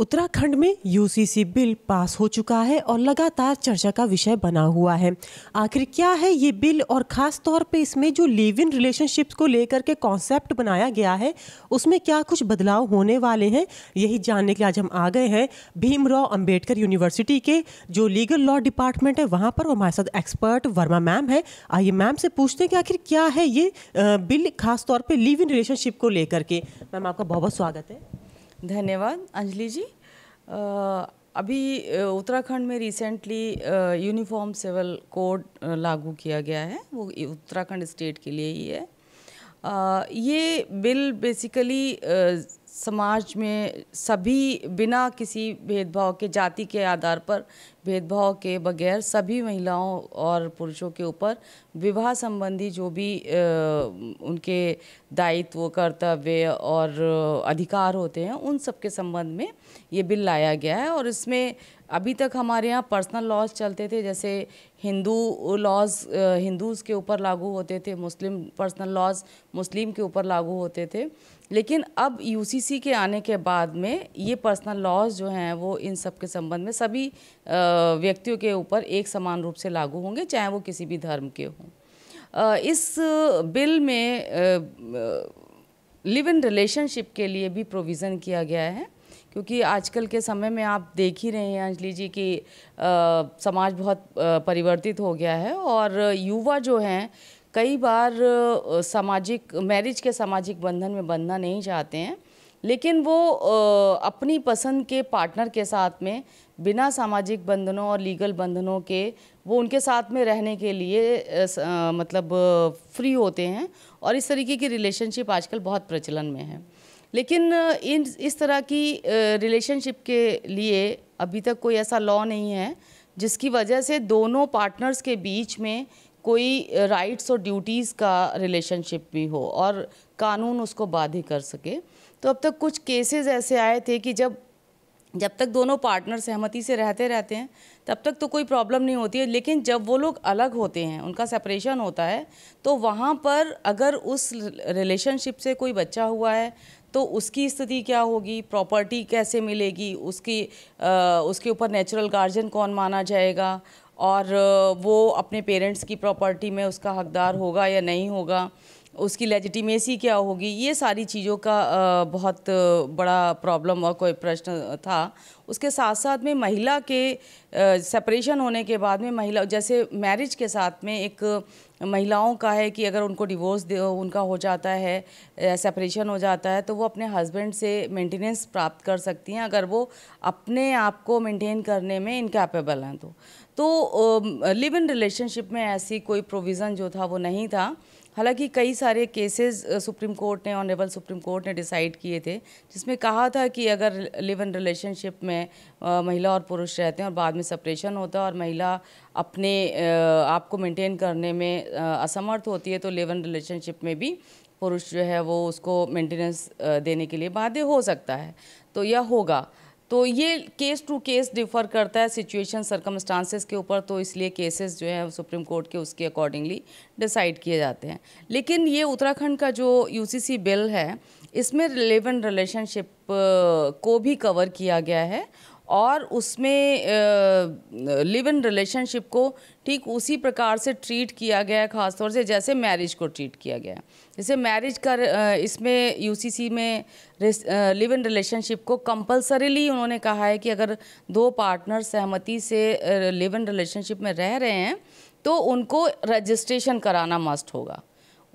उत्तराखंड में UCC bill pass हो चुका है और लगातार चर्चा का विषय बना हुआ है आखिर क्या है ये बिल और ख़ास तौर पे इसमें जो लिव इन रिलेशनशिप्स को लेकर के कॉन्सेप्ट बनाया गया है उसमें क्या कुछ बदलाव होने वाले हैं यही जानने के लिए आज हम आ गए हैं भीमराव अंबेडकर यूनिवर्सिटी के जो लीगल लॉ डिपार्टमेंट है वहाँ पर हमारे साथ एक्सपर्ट वर्मा मैम है आइए मैम से पूछते हैं कि आखिर क्या है ये बिल खासतौर पर लिव इन रिलेशनशिप को लेकर के मैम आपका बहुत बहुत स्वागत है धन्यवाद अंजलि जी अभी उत्तराखंड में रिसेंटली यूनिफॉर्म सिविल कोड लागू किया गया है वो उत्तराखंड स्टेट के लिए ही है ये बिल बेसिकली समाज में सभी बिना किसी भेदभाव के जाति के आधार पर भेदभाव के बगैर सभी महिलाओं और पुरुषों के ऊपर विवाह संबंधी जो भी उनके दायित्व कर्तव्य और अधिकार होते हैं उन सब के संबंध में ये बिल लाया गया है और इसमें अभी तक हमारे यहाँ पर्सनल लॉज चलते थे जैसे हिंदू लॉज हिंदूज़ के ऊपर लागू होते थे मुस्लिम पर्सनल लॉज मुस्लिम के ऊपर लागू होते थे लेकिन अब यूसीसी के आने के बाद में ये पर्सनल लॉज जो हैं वो इन सब के संबंध में सभी व्यक्तियों के ऊपर एक समान रूप से लागू होंगे चाहे वो किसी भी धर्म के हों इस बिल में लिव इन रिलेशनशिप के लिए भी प्रोविज़न किया गया है क्योंकि आजकल के समय में आप देख ही रहे हैं अंजलि जी कि समाज बहुत परिवर्तित हो गया है और युवा जो हैं कई बार सामाजिक मैरिज के सामाजिक बंधन में बंधना नहीं चाहते हैं लेकिन वो अपनी पसंद के पार्टनर के साथ में बिना सामाजिक बंधनों और लीगल बंधनों के वो उनके साथ में रहने के लिए मतलब फ्री होते हैं और इस तरीके की रिलेशनशिप आजकल बहुत प्रचलन में है लेकिन इन इस तरह की रिलेशनशिप के लिए अभी तक कोई ऐसा लॉ नहीं है जिसकी वजह से दोनों पार्टनर्स के बीच में कोई राइट्स और ड्यूटीज़ का रिलेशनशिप भी हो और कानून उसको बाध्य कर सके तो अब तक कुछ केसेस ऐसे आए थे कि जब जब तक दोनों पार्टनर सहमति से रहते रहते हैं तब तक तो कोई प्रॉब्लम नहीं होती है लेकिन जब वो लोग अलग होते हैं उनका सेपरेशन होता है तो वहाँ पर अगर उस रिलेशनशिप से कोई बच्चा हुआ है तो उसकी स्थिति क्या होगी प्रॉपर्टी कैसे मिलेगी उसकी आ, उसके ऊपर नेचुरल गार्जियन कौन माना जाएगा और वो अपने पेरेंट्स की प्रॉपर्टी में उसका हकदार होगा या नहीं होगा उसकी लेजिटिमेसी क्या होगी ये सारी चीज़ों का बहुत बड़ा प्रॉब्लम और कोई प्रश्न था उसके साथ साथ में महिला के सेपरेशन होने के बाद में महिला जैसे मैरिज के साथ में एक महिलाओं का है कि अगर उनको डिवोर्स उनका हो जाता है सेपरेशन हो जाता है तो वो अपने हस्बैंड से मेंटेनेंस प्राप्त कर सकती हैं अगर वो अपने आप को मेंटेन करने में इनकेपेबल हैं तो तो लिव इन रिलेशनशिप में ऐसी कोई प्रोविज़न जो था वो नहीं था हालांकि कई सारे केसेस सुप्रीम कोर्ट ने ऑनरेबल सुप्रीम कोर्ट ने डिसाइड किए थे जिसमें कहा था कि अगर लिव इन रिलेशनशिप में आ, महिला और पुरुष रहते हैं और बाद में सेपरेशन होता है और महिला अपने आप को मेंटेन करने में असमर्थ होती है तो लिव इन रिलेशनशिप में भी पुरुष जो है वो उसको मेंटेनेंस देने के लिए बाध्य हो सकता है तो यह होगा तो ये केस टू केस डिफ़र करता है सिचुएशन सरकमस्टांसेस के ऊपर तो इसलिए केसेस जो है सुप्रीम कोर्ट के उसके अकॉर्डिंगली डिसाइड किए जाते हैं लेकिन ये उत्तराखंड का जो यूसीसी बिल है इसमें रिलेवेंट रिलेशनशिप को भी कवर किया गया है और उसमें लिव इन रिलेशनशिप को ठीक उसी प्रकार से ट्रीट किया गया है ख़ासतौर से जैसे मैरिज को ट्रीट किया गया है जैसे मैरिज कर इसमें यूसीसी में लिव इन रिलेशनशिप को कंपलसरीली उन्होंने कहा है कि अगर दो पार्टनर सहमति से लिव इन रिलेशनशिप में रह रहे हैं तो उनको रजिस्ट्रेशन कराना मस्ट होगा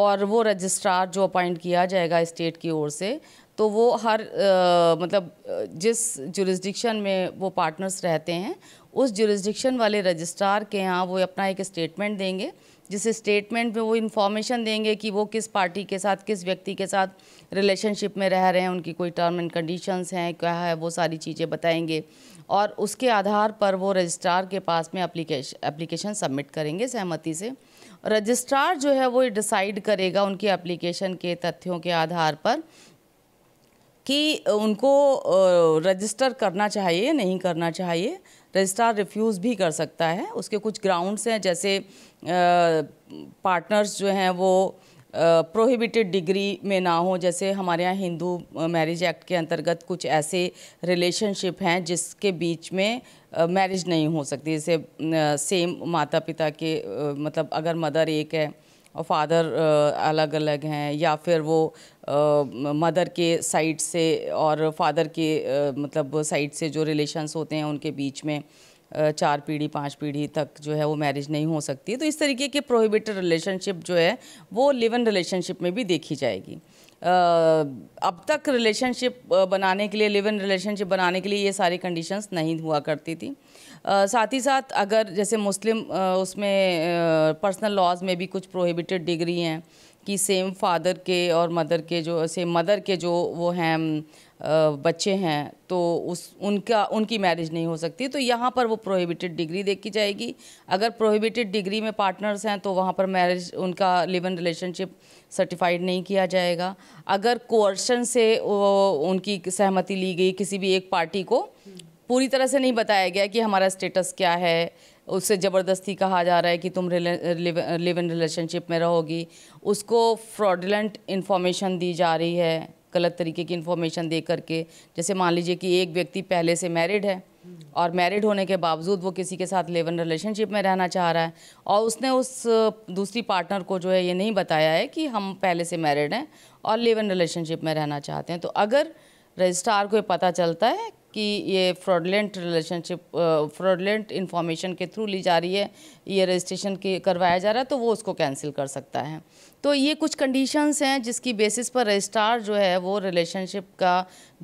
और वो रजिस्ट्रार जो अपॉइंट किया जाएगा स्टेट की ओर से तो वो हर आ, मतलब जिस जुरिस्डिक्शन में वो पार्टनर्स रहते हैं उस जुरिस्डिक्शन वाले रजिस्ट्रार के यहाँ वो अपना एक स्टेटमेंट देंगे जिस स्टेटमेंट में वो इन्फॉर्मेशन देंगे कि वो किस पार्टी के साथ किस व्यक्ति के साथ रिलेशनशिप में रह रहे हैं उनकी कोई टर्म एंड कंडीशंस हैं क्या है वो सारी चीज़ें बताएंगे और उसके आधार पर वो रजिस्ट्रार के पास में एप्लीकेशन एप्लीकेशन सबमिट करेंगे सहमति से रजिस्ट्रार जो है वो डिसाइड करेगा उनकी एप्लीकेशन के तथ्यों के आधार पर कि उनको रजिस्टर करना चाहिए नहीं करना चाहिए रजिस्ट्रार रिफ्यूज़ भी कर सकता है उसके कुछ ग्राउंड्स हैं जैसे पार्टनर्स जो हैं वो प्रोहिबिटेड डिग्री में ना हो जैसे हमारे यहाँ हिंदू मैरिज एक्ट के अंतर्गत कुछ ऐसे रिलेशनशिप हैं जिसके बीच में मैरिज नहीं हो सकती जैसे सेम माता पिता के मतलब अगर मदर एक है और फादर अलग अलग हैं या फिर वो मदर के साइड से और फादर के मतलब साइड से जो रिलेशंस होते हैं उनके बीच में चार पीढ़ी पाँच पीढ़ी तक जो है वो मैरिज नहीं हो सकती तो इस तरीके के प्रोहिबिटेड रिलेशनशिप जो है वो लिव इन रिलेशनशिप में भी देखी जाएगी अब तक रिलेशनशिप बनाने के लिए लिव इन रिलेशनशिप बनाने के लिए ये सारी कंडीशंस नहीं हुआ करती थी साथ ही साथ अगर जैसे मुस्लिम उसमें पर्सनल लॉज में भी कुछ प्रोहिबिटेड डिग्री हैं कि सेम फादर के और मदर के जो सेम मदर के जो वो हैं बच्चे हैं तो उस उनका उनकी मैरिज नहीं हो सकती तो यहाँ पर वो प्रोहिबिटेड डिग्री देखी जाएगी अगर प्रोहिबिटेड डिग्री में पार्टनर्स हैं तो वहाँ पर मैरिज उनका लिव इन रिलेशनशिप सर्टिफाइड नहीं किया जाएगा अगर कोर्शन से उनकी सहमति ली गई किसी भी एक पार्टी को पूरी तरह से नहीं बताया गया कि हमारा स्टेटस क्या है उससे ज़बरदस्ती कहा जा रहा है कि तुम लिव इन रिलेशनशिप में रहोगी उसको फ्रॉडलेंट इन्फॉर्मेशन दी जा रही है गलत तरीके की इन्फॉर्मेशन दे करके जैसे मान लीजिए कि एक व्यक्ति पहले से मैरिड है और मैरिड होने के बावजूद वो किसी के साथ लेवन रिलेशनशिप में रहना चाह रहा है और उसने उस दूसरी पार्टनर को जो है ये नहीं बताया है कि हम पहले से मैरिड हैं और लेवन रिलेशनशिप में रहना चाहते हैं तो अगर रजिस्ट्रार को ये पता चलता है कि ये फ्रॉडलेंट रिलेशनशिप फ्रॉडलेंट इन्फॉर्मेशन के थ्रू ली जा रही है ये रजिस्ट्रेशन की करवाया जा रहा है तो वो उसको कैंसिल कर सकता है तो ये कुछ कंडीशंस हैं जिसकी बेसिस पर रजिस्ट्रार जो है वो रिलेशनशिप का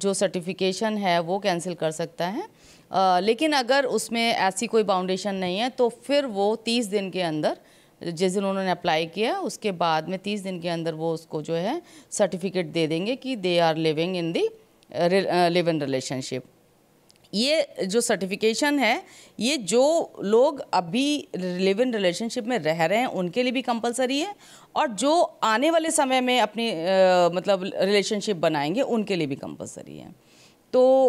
जो सर्टिफिकेशन है वो कैंसिल कर सकता है आ, लेकिन अगर उसमें ऐसी कोई बाउंडेशन नहीं है तो फिर वो तीस दिन के अंदर जिस दिन उन्होंने अप्लाई किया उसके बाद में तीस दिन के अंदर वो उसको जो है सर्टिफिकेट दे देंगे कि they are living in the live in relationship ये जो सर्टिफिकेशन है ये जो लोग अभी लिव इन रिलेशनशिप में रह रहे हैं उनके लिए भी कंपलसरी है और जो आने वाले समय में अपनी आ, मतलब रिलेशनशिप बनाएंगे उनके लिए भी कंपलसरी है तो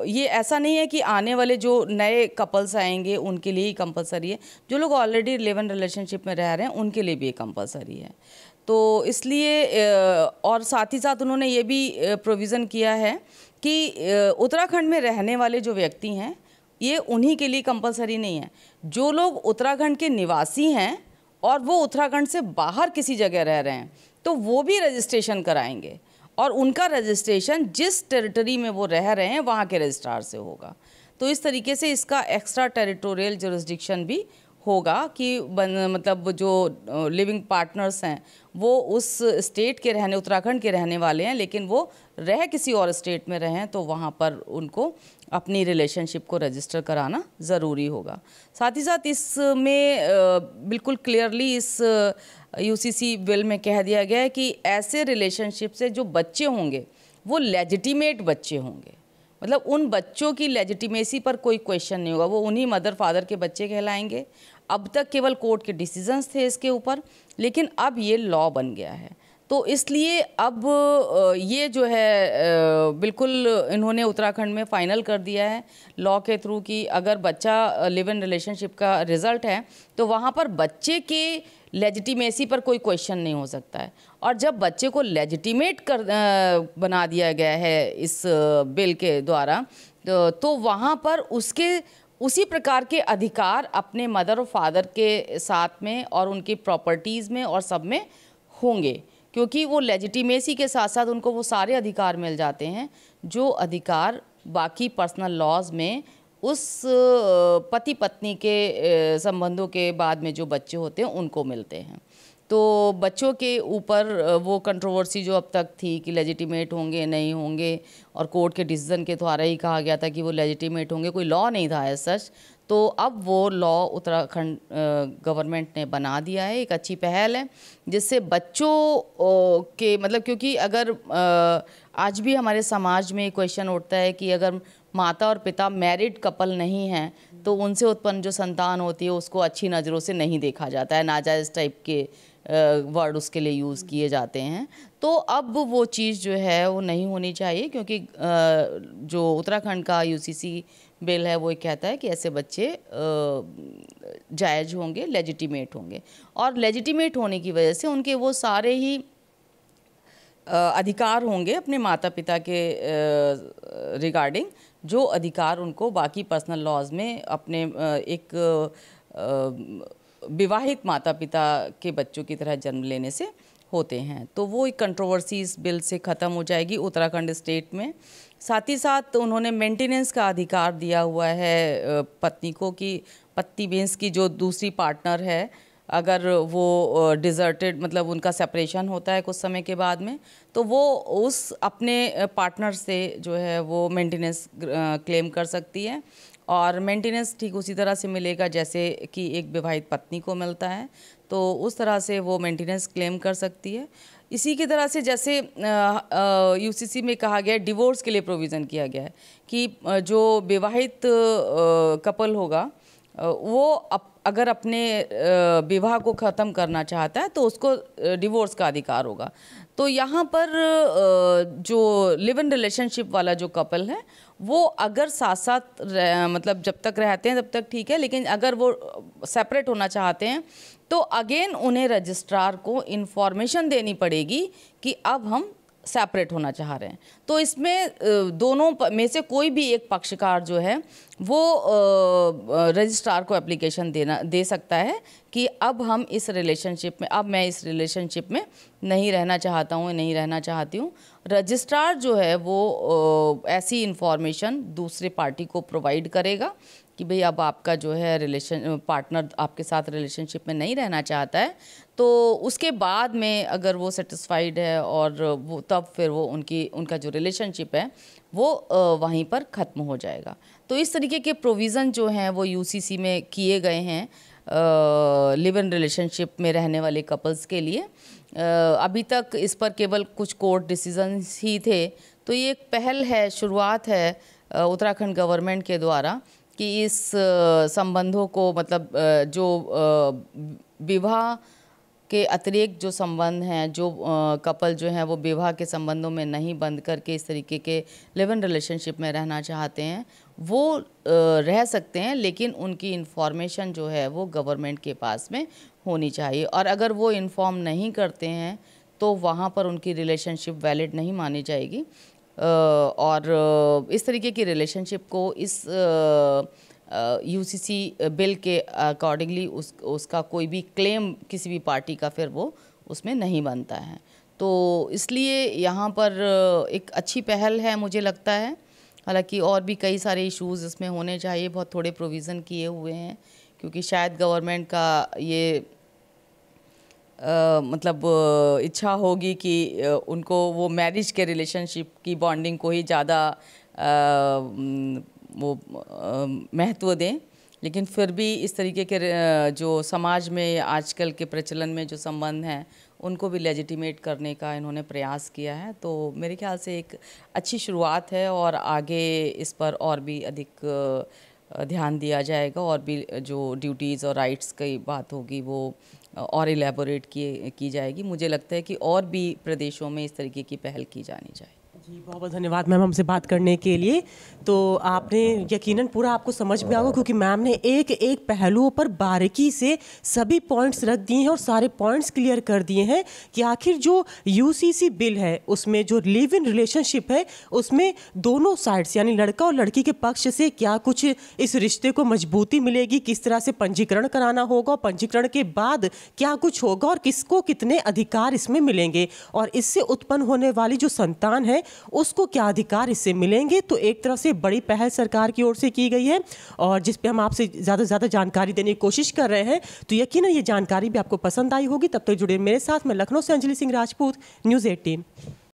आ, ये ऐसा नहीं है कि आने वाले जो नए कपल्स आएंगे उनके लिए ही कंपलसरी है जो लोग ऑलरेडी लिव इन रिलेशनशिप में रह रहे हैं उनके लिए भी ये कंपलसरी है तो इसलिए और साथ ही साथ उन्होंने ये भी प्रोविज़न किया है कि उत्तराखंड में रहने वाले जो व्यक्ति हैं ये उन्हीं के लिए कंपलसरी नहीं है जो लोग उत्तराखंड के निवासी हैं और वो उत्तराखंड से बाहर किसी जगह रह रहे हैं तो वो भी रजिस्ट्रेशन कराएंगे और उनका रजिस्ट्रेशन जिस टेरिटरी में वो रह रहे हैं वहाँ के रजिस्ट्रार से होगा तो इस तरीके से इसका एक्स्ट्रा टेरिटोरियल जोरिस्डिक्शन भी होगा कि बन, मतलब जो लिविंग पार्टनर्स हैं वो उस स्टेट के रहने उत्तराखंड के रहने वाले हैं लेकिन वो रह किसी और स्टेट में रहें तो वहाँ पर उनको अपनी रिलेशनशिप को रजिस्टर कराना ज़रूरी होगा साथ ही साथ इसमें बिल्कुल क्लियरली इस यूसीसी बिल में कह दिया गया है कि ऐसे रिलेशनशिप से जो बच्चे होंगे वो लेजिटिमेट बच्चे होंगे मतलब उन बच्चों की लेजिटिमेसी पर कोई क्वेश्चन नहीं होगा वो उन्हीं मदर फादर के बच्चे कहलाएंगे अब तक केवल कोर्ट के डिसीजंस थे इसके ऊपर लेकिन अब ये लॉ बन गया है तो इसलिए अब ये जो है बिल्कुल इन्होंने उत्तराखंड में फ़ाइनल कर दिया है लॉ के थ्रू कि अगर बच्चा लिव इन रिलेशनशिप का रिज़ल्ट है तो वहाँ पर बच्चे के लेजिटिमेसी पर कोई क्वेश्चन नहीं हो सकता है और जब बच्चे को लेजिटिमेट कर बना दिया गया है इस बिल के द्वारा तो, तो वहाँ पर उसके उसी प्रकार के अधिकार अपने मदर और फादर के साथ में और उनकी प्रॉपर्टीज़ में और सब में होंगे क्योंकि वो लेजिटिमेसी के साथ साथ उनको वो सारे अधिकार मिल जाते हैं जो अधिकार बाकी पर्सनल लॉज में उस पति पत्नी के संबंधों के बाद में जो बच्चे होते हैं उनको मिलते हैं तो बच्चों के ऊपर वो कंट्रोवर्सी जो अब तक थी कि लेजिटिमेट होंगे नहीं होंगे और कोर्ट के डिसीजन के द्वारा ही कहा गया था कि वो लेजिटिमेट होंगे कोई लॉ नहीं था एज सच तो अब वो लॉ उत्तराखंड गवर्नमेंट ने बना दिया है एक अच्छी पहल है जिससे बच्चों के मतलब क्योंकि अगर आज भी हमारे समाज में क्वेश्चन उठता है कि अगर माता और पिता मैरिड कपल नहीं हैं तो उनसे उत्पन्न जो संतान होती है उसको अच्छी नज़रों से नहीं देखा जाता है नाजायज़ टाइप के वर्ड उसके लिए यूज़ किए जाते हैं तो अब वो चीज़ जो है वो नहीं होनी चाहिए क्योंकि जो उत्तराखंड का यूसीसी बिल है वो ये कहता है कि ऐसे बच्चे जायज होंगे लेजिटिमेट होंगे और लेजिटिमेट होने की वजह से उनके वो सारे ही अधिकार होंगे अपने माता पिता के रिगार्डिंग जो अधिकार उनको बाकी पर्सनल लॉज में अपने एक विवाहित माता पिता के बच्चों की तरह जन्म लेने से होते हैं तो वो एक कंट्रोवर्सी इस बिल से ख़त्म हो जाएगी उत्तराखंड स्टेट में साथ ही साथ उन्होंने मेंटेनेंस का अधिकार दिया हुआ है पत्नी को कि पत्नी बेंस की जो दूसरी पार्टनर है अगर वो डिज़र्टेड मतलब उनका सेपरेशन होता है कुछ समय के बाद में तो वो उस अपने पार्टनर से जो है वो मेंटेनेंस क्लेम कर सकती है और मेंटेनेंस ठीक उसी तरह से मिलेगा जैसे कि एक विवाहित पत्नी को मिलता है तो उस तरह से वो मेंटेनेंस क्लेम कर सकती है इसी की तरह से जैसे यूसीसी में कहा गया है डिवोर्स के लिए प्रोविज़न किया गया है कि जो विवाहित कपल होगा वो अप, अगर अपने विवाह को ख़त्म करना चाहता है तो उसको डिवोर्स का अधिकार होगा तो यहाँ पर जो लिव इन रिलेशनशिप वाला जो कपल है वो अगर साथ साथ मतलब जब तक रहते हैं तब तक ठीक है लेकिन अगर वो सेपरेट होना चाहते हैं तो अगेन उन्हें रजिस्ट्रार को इन्फॉर्मेशन देनी पड़ेगी कि अब हम सेपरेट होना चाह रहे हैं तो इसमें दोनों में से कोई भी एक पक्षकार जो है वो रजिस्ट्रार को एप्लीकेशन देना दे सकता है कि अब हम इस रिलेशनशिप में अब मैं इस रिलेशनशिप में नहीं रहना चाहता हूँ नहीं रहना चाहती हूँ रजिस्ट्रार जो है वो ऐसी इन्फॉर्मेशन दूसरे पार्टी को प्रोवाइड करेगा कि भाई अब आपका जो है रिलेशन पार्टनर आपके साथ रिलेशनशिप में नहीं रहना चाहता है तो उसके बाद में अगर वो सेटिस्फाइड है और वो तब फिर वो उनकी उनका जो रिलेशनशिप है वो वहीं पर ख़त्म हो जाएगा तो इस तरीके के प्रोविज़न जो हैं वो यूसीसी में किए गए हैं लिव इन रिलेशनशिप में रहने वाले कपल्स के लिए आ, अभी तक इस पर केवल कुछ कोर्ट डिसीजन ही थे तो ये एक पहल है शुरुआत है उत्तराखंड गवर्नमेंट के द्वारा कि इस संबंधों को मतलब जो विवाह के अतिरिक्त जो संबंध हैं जो कपल जो हैं वो विवाह के संबंधों में नहीं बंद करके इस तरीके के लिव इन रिलेशनशिप में रहना चाहते हैं वो रह सकते हैं लेकिन उनकी इन्फॉर्मेशन जो है वो गवर्नमेंट के पास में होनी चाहिए और अगर वो इन्फॉर्म नहीं करते हैं तो वहाँ पर उनकी रिलेशनशिप वैलिड नहीं मानी जाएगी और इस तरीके की रिलेशनशिप को इस यूसीसी बिल के अकॉर्डिंगली उस उसका कोई भी क्लेम किसी भी पार्टी का फिर वो उसमें नहीं बनता है तो इसलिए यहाँ पर एक अच्छी पहल है मुझे लगता है हालांकि और भी कई सारे इश्यूज इसमें होने चाहिए बहुत थोड़े प्रोविज़न किए हुए हैं क्योंकि शायद गवर्नमेंट का ये आ, मतलब इच्छा होगी कि उनको वो मैरिज के रिलेशनशिप की बॉन्डिंग को ही ज़्यादा वो महत्व दें लेकिन फिर भी इस तरीके के जो समाज में आजकल के प्रचलन में जो संबंध हैं उनको भी लेजिटिमेट करने का इन्होंने प्रयास किया है तो मेरे ख्याल से एक अच्छी शुरुआत है और आगे इस पर और भी अधिक ध्यान दिया जाएगा और भी जो ड्यूटीज़ और राइट्स की बात होगी वो और इलेबोरेट की की जाएगी मुझे लगता है कि और भी प्रदेशों में इस तरीके की पहल की जानी चाहिए जी बहुत बहुत धन्यवाद मैम हमसे बात करने के लिए तो आपने यकीनन पूरा आपको समझ में आगे क्योंकि मैम ने एक एक पहलुओं पर बारीकी से सभी पॉइंट्स रख दिए हैं और सारे पॉइंट्स क्लियर कर दिए हैं कि आखिर जो यूसीसी बिल है उसमें जो लिव इन रिलेशनशिप है उसमें दोनों साइड्स यानी लड़का और लड़की के पक्ष से क्या कुछ इस रिश्ते को मजबूती मिलेगी किस तरह से पंजीकरण कराना होगा पंजीकरण के बाद क्या कुछ होगा और किसको कितने अधिकार इसमें मिलेंगे और इससे उत्पन्न होने वाली जो संतान है उसको क्या अधिकार इससे मिलेंगे तो एक तरफ से बड़ी पहल सरकार की ओर से की गई है और जिस हम आपसे ज़्यादा से ज़्यादा जानकारी देने की कोशिश कर रहे हैं तो यकीन ये जानकारी भी आपको पसंद आई होगी तब तक जुड़े मेरे साथ मैं लखनऊ से अंजलि सिंह राजपूत न्यूज़ एटीन